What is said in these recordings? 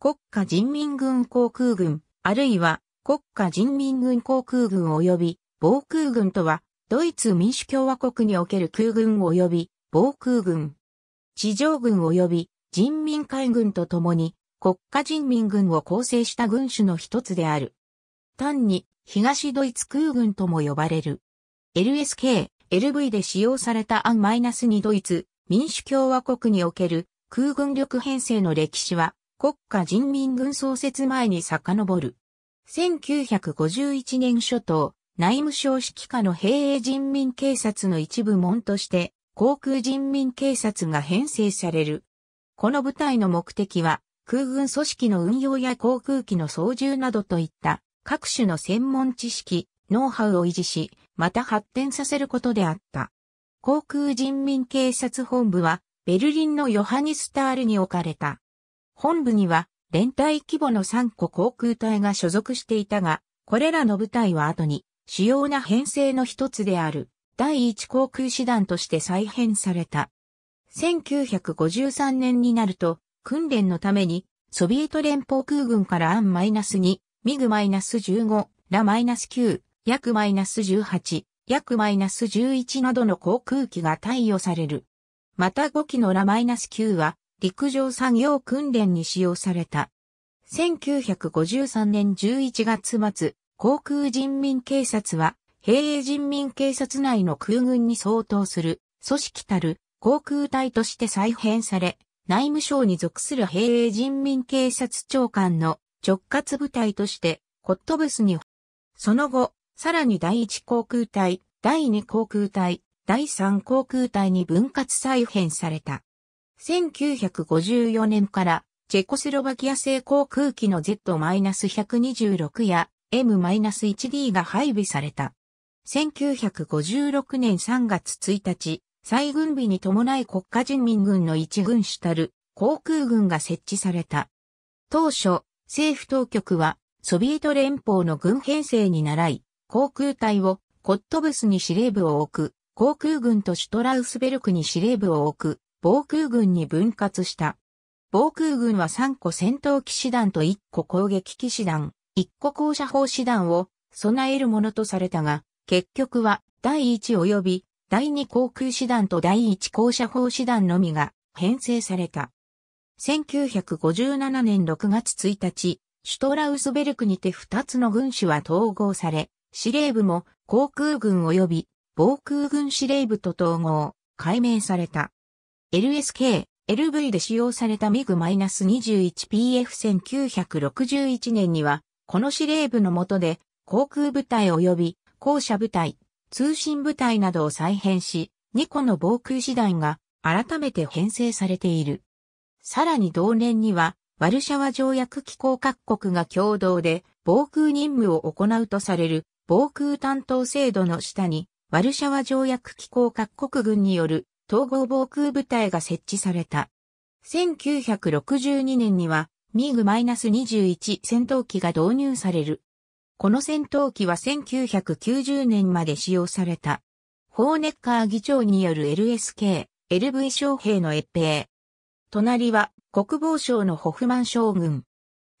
国家人民軍航空軍、あるいは国家人民軍航空軍及び防空軍とは、ドイツ民主共和国における空軍及び防空軍、地上軍及び人民海軍とともに国家人民軍を構成した軍種の一つである。単に東ドイツ空軍とも呼ばれる。LSK、LV で使用されたアン -2 ドイツ民主共和国における空軍力編成の歴史は国家人民軍創設前に遡る。1951年初頭、内務省指揮下の兵営人民警察の一部門として、航空人民警察が編成される。この部隊の目的は、空軍組織の運用や航空機の操縦などといった各種の専門知識、ノウハウを維持し、また発展させることであった。航空人民警察本部は、ベルリンのヨハニスタールに置かれた。本部には連隊規模の3個航空隊が所属していたが、これらの部隊は後に主要な編成の一つである第1航空師団として再編された。1953年になると訓練のためにソビエト連邦空軍からアン -2、ミグ -15、ラ -9、ヤク -18、ヤク -11 などの航空機が貸与される。また5機のラ -9 は陸上産業訓練に使用された。1953年11月末、航空人民警察は、兵営人民警察内の空軍に相当する、組織たる航空隊として再編され、内務省に属する兵営人民警察長官の直轄部隊として、コットブスに、その後、さらに第1航空隊、第2航空隊、第3航空隊に分割再編された。1954年からチェコスロバキア製航空機の Z-126 や M-1D が配備された。1956年3月1日、再軍備に伴い国家人民軍の一軍主たる航空軍が設置された。当初、政府当局はソビエト連邦の軍編成に倣い、航空隊をコットブスに司令部を置く、航空軍とシュトラウスベルクに司令部を置く、防空軍に分割した。防空軍は3個戦闘騎士団と1個攻撃騎士団、1個校舎砲士団を備えるものとされたが、結局は第1及び第2航空師団と第1校舎砲師団のみが編成された。1957年6月1日、シュトラウスベルクにて2つの軍種は統合され、司令部も航空軍及び防空軍司令部と統合、改名された。LSK、LV で使用された MiG-21PF1961 年には、この司令部の下で、航空部隊及び校舎部隊、通信部隊などを再編し、2個の防空師団が改めて編成されている。さらに同年には、ワルシャワ条約機構各国が共同で防空任務を行うとされる防空担当制度の下に、ワルシャワ条約機構各国軍による統合防空部隊が設置された。1962年には、ミーグ -21 戦闘機が導入される。この戦闘機は1990年まで使用された。ホーネッカー議長による LSK、LV 将兵の越兵。隣は国防省のホフマン将軍。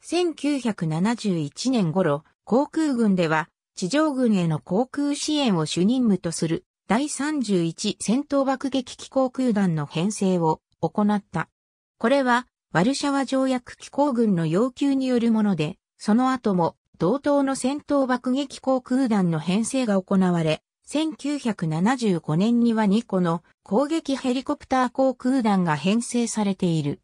1971年頃、航空軍では地上軍への航空支援を主任務とする第31戦闘爆撃機航空団の編成を行った。これは、ワルシャワ条約機構軍の要求によるもので、その後も、同等の戦闘爆撃航空団の編成が行われ、1975年には2個の攻撃ヘリコプター航空団が編成されている。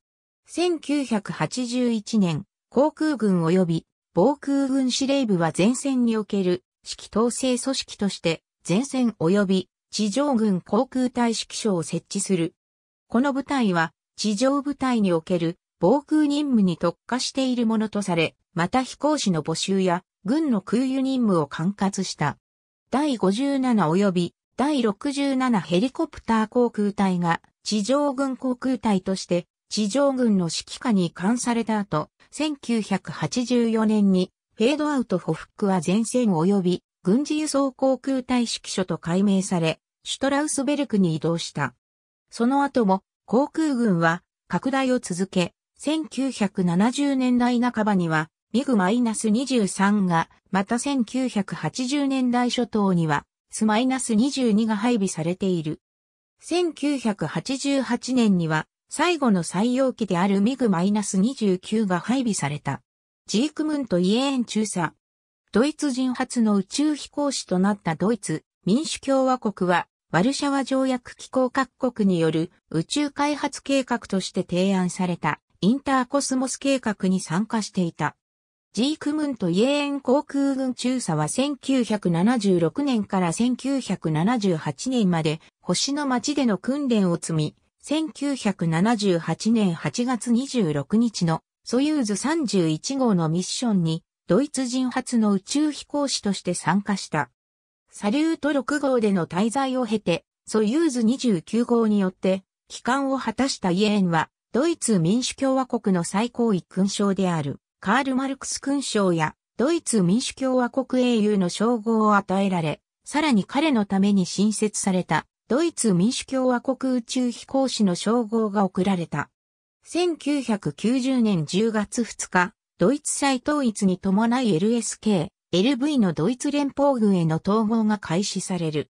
1981年、航空軍及び防空軍司令部は前線における指揮統制組織として前線及び地上軍航空隊指揮所を設置する。この部隊は地上部隊における防空任務に特化しているものとされ、また飛行士の募集や軍の空輸任務を管轄した。第57及び第67ヘリコプター航空隊が地上軍航空隊として地上軍の指揮下に移管された後、1984年にフェードアウトホフックは前線及び軍事輸送航空隊指揮所と改名され、シュトラウスベルクに移動した。その後も航空軍は拡大を続け、1970年代半ばにはミグ -23 が、また1980年代初頭にはス -22 が配備されている。1988年には最後の採用機であるミグ -29 が配備された。ジークムント・イエーン中佐。ドイツ人初の宇宙飛行士となったドイツ民主共和国はワルシャワ条約機構各国による宇宙開発計画として提案されたインターコスモス計画に参加していた。ジークムンとイエーン航空軍中佐は1976年から1978年まで星の町での訓練を積み、1978年8月26日のソユーズ31号のミッションにドイツ人初の宇宙飛行士として参加した。サリュート6号での滞在を経て、ソユーズ29号によって、帰還を果たしたイエーンは、ドイツ民主共和国の最高位勲章である、カール・マルクス勲章や、ドイツ民主共和国英雄の称号を与えられ、さらに彼のために新設された、ドイツ民主共和国宇宙飛行士の称号が贈られた。1990年10月2日、ドイツ再統一に伴い LSK、LV のドイツ連邦軍への統合が開始される。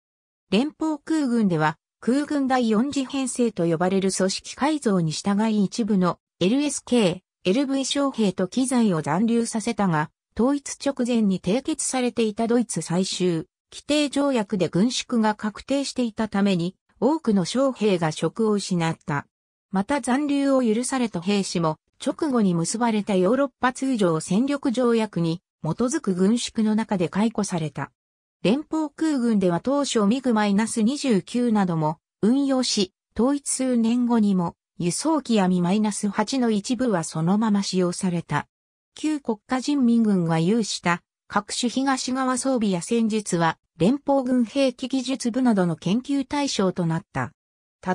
連邦空軍では空軍第4次編成と呼ばれる組織改造に従い一部の LSK、LV 将兵と機材を残留させたが、統一直前に締結されていたドイツ最終、規定条約で軍縮が確定していたために、多くの将兵が職を失った。また残留を許された兵士も、直後に結ばれたヨーロッパ通常戦力条約に基づく軍縮の中で解雇された。連邦空軍では当初ミグ -29 なども運用し、統一数年後にも輸送機やミマイナス -8 の一部はそのまま使用された。旧国家人民軍が有した各種東側装備や戦術は連邦軍兵器技術部などの研究対象となった。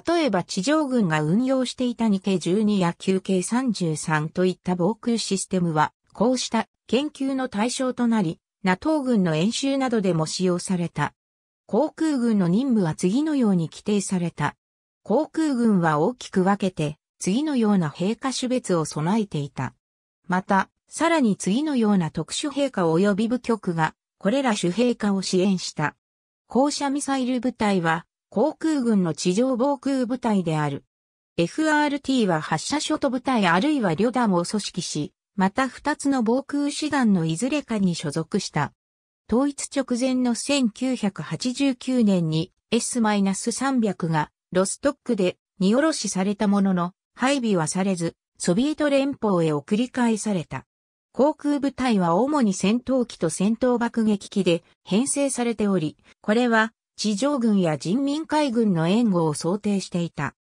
例えば地上軍が運用していた2系12や9系33といった防空システムはこうした研究の対象となり、NATO 軍の演習などでも使用された。航空軍の任務は次のように規定された。航空軍は大きく分けて、次のような兵科種別を備えていた。また、さらに次のような特殊兵科及び部局が、これら主兵科を支援した。放射ミサイル部隊は、航空軍の地上防空部隊である。FRT は発射ショト部隊あるいは旅団を組織し、また二つの防空師団のいずれかに所属した。統一直前の1989年に S-300 がロストックで荷下ろしされたものの配備はされず、ソビエト連邦へ送り返された。航空部隊は主に戦闘機と戦闘爆撃機で編成されており、これは地上軍や人民海軍の援護を想定していた。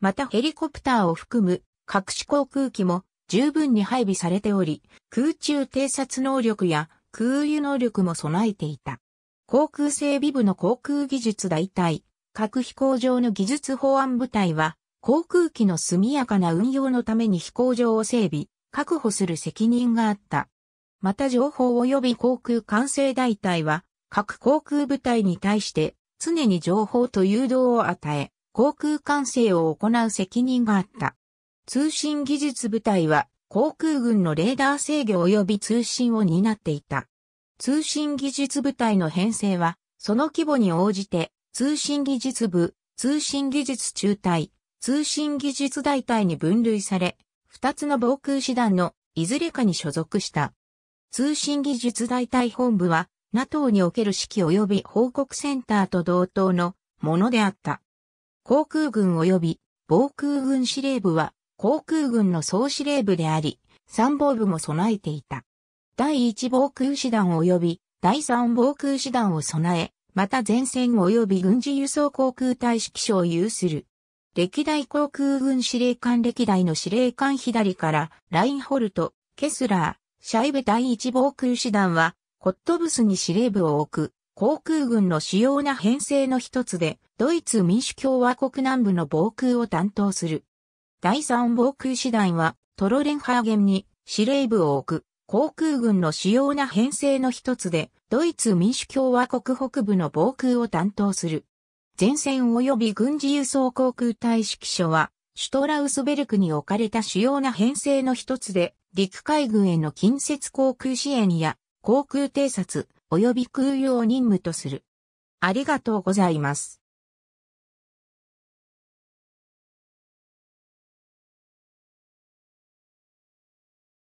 またヘリコプターを含む各種航空機も十分に配備されており、空中偵察能力や空輸能力も備えていた。航空整備部の航空技術大隊、各飛行場の技術法案部隊は、航空機の速やかな運用のために飛行場を整備、確保する責任があった。また情報及び航空管制大隊は、各航空部隊に対して常に情報と誘導を与え、航空管制を行う責任があった。通信技術部隊は航空軍のレーダー制御及び通信を担っていた。通信技術部隊の編成は、その規模に応じて、通信技術部、通信技術中隊、通信技術大隊に分類され、二つの防空師団のいずれかに所属した。通信技術大隊本部は、NATO における指揮及び報告センターと同等のものであった。航空軍及び防空軍司令部は、航空軍の総司令部であり、参謀部も備えていた。第1防空師団及び第3防空師団を備え、また前線及び軍事輸送航空隊指揮所を有する。歴代航空軍司令官歴代の司令官左からラインホルト、ケスラー、シャイベ第1防空師団はコットブスに司令部を置く航空軍の主要な編成の一つでドイツ民主共和国南部の防空を担当する。第三防空師団は、トロレンハーゲンに司令部を置く、航空軍の主要な編成の一つで、ドイツ民主共和国北部の防空を担当する。前線及び軍事輸送航空隊指揮所は、シュトラウスベルクに置かれた主要な編成の一つで、陸海軍への近接航空支援や航空偵察及び空用任務とする。ありがとうございます。